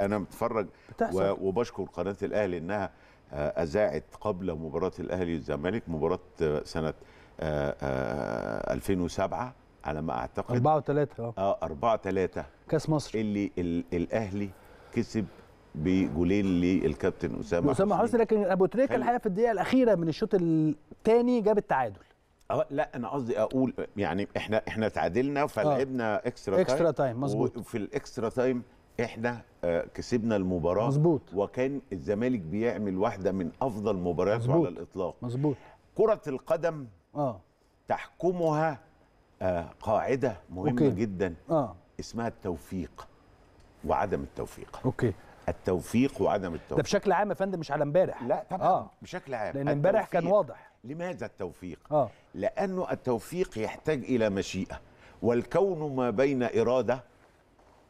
انا متفرج بتحصل. وبشكر قناه الاهلي انها آه، اذاعت قبل مباراه الاهلي والزمالك مباراه آه، سنه 2007 آه، على ما اعتقد 4 3 اه 4 3 كاس مصر اللي الاهلي كسب بجولين للكابتن اسامه اسامه حسني لكن ابو تريكه الحقيقه في الدقيقه الاخيره من الشوط الثاني جاب التعادل اه لا انا قصدي اقول يعني احنا احنا تعادلنا فلعبنا اكسترا تايم اكسترا تايم مظبوط وفي الاكسترا تايم احنا آه، كسبنا المباراه مظبوط وكان الزمالك بيعمل واحده من افضل مبارياته على الاطلاق مظبوط كره القدم اه تحكمها آه قاعده مهمه أوكي. جدا آه. اسمها التوفيق وعدم التوفيق اوكي التوفيق وعدم التوفيق ده بشكل عام يا فندم مش على امبارح لا طبعا آه. بشكل عام لان امبارح كان واضح لماذا التوفيق آه. لانه التوفيق يحتاج الى مشيئه والكون ما بين اراده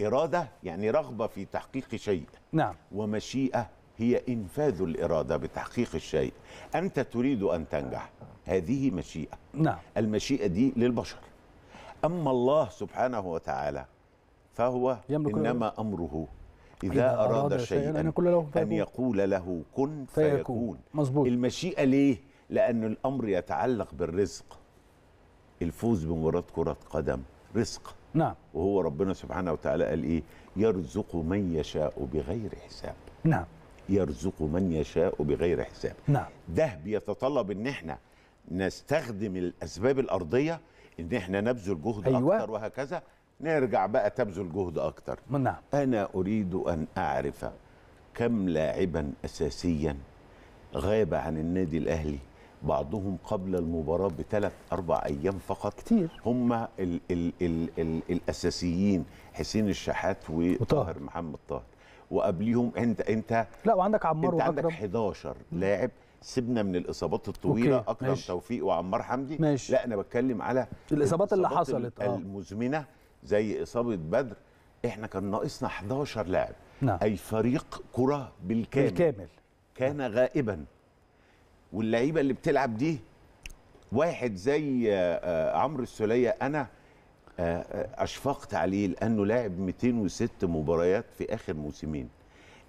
إرادة يعني رغبة في تحقيق شيء نعم ومشيئة هي إنفاذ الإرادة بتحقيق الشيء أنت تريد أن تنجح هذه مشيئة نعم المشيئة دي للبشر أما الله سبحانه وتعالى فهو إنما أمره إذا أراد, شيئا أن يقول له, أن يقول له كن فيكون, مظبوط المشيئة ليه؟ لأن الأمر يتعلق بالرزق الفوز بمباراة كرة قدم رزق نعم وهو ربنا سبحانه وتعالى قال ايه يرزق من يشاء بغير حساب نعم يرزق من يشاء بغير حساب نعم ده بيتطلب ان احنا نستخدم الاسباب الارضيه ان احنا نبذل جهد أيوة. اكتر وهكذا نرجع بقى تبذل جهد اكتر نعم انا اريد ان اعرف كم لاعبا اساسيا غاب عن النادي الاهلي بعضهم قبل المباراة بثلاث أربع أيام فقط كتير هم ال ال ال الـ الأساسيين حسين الشحات وطاهر محمد طاهر وقبليهم انت انت لا وعندك عمار انت عندك 11 لاعب سيبنا من الاصابات الطويله اكرم ماشي. توفيق وعمار حمدي ماشي. لا انا بتكلم على الاصابات اللي حصلت اه المزمنه زي اصابه بدر احنا كان ناقصنا 11 لاعب نعم. اي فريق كره بالكامل بالكامل كان غائبا واللعيبه اللي بتلعب دي واحد زي آه، آه، عمرو السوليه انا آه، اشفقت عليه لانه لعب 206 مباريات في اخر موسمين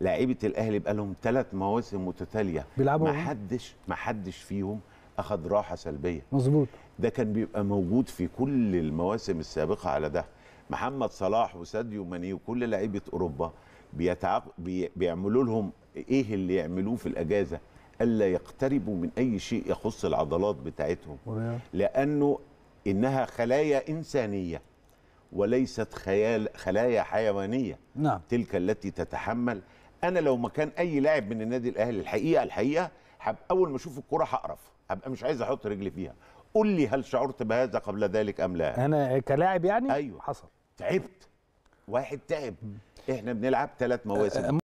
لعيبه الاهلي بقى لهم ثلاث مواسم متتاليه بيلعبوا ما إيه؟ حدش ما حدش فيهم اخذ راحه سلبيه مظبوط ده كان بيبقى موجود في كل المواسم السابقه على ده محمد صلاح وساديو ماني وكل لعيبه اوروبا بيتعق... بي... بيعملوا لهم ايه اللي يعملوه في الاجازه الا يقتربوا من اي شيء يخص العضلات بتاعتهم لانه انها خلايا انسانيه وليست خيال خلايا حيوانيه نعم. تلك التي تتحمل انا لو مكان اي لاعب من النادي الاهلي الحقيقه الحقيقه حب اول ما اشوف الكره هقرف هبقى مش عايز احط رجلي فيها قل لي هل شعرت بهذا قبل ذلك ام لا انا كلاعب يعني ايوه حصل تعبت واحد تعب احنا بنلعب ثلاث مواسم أه،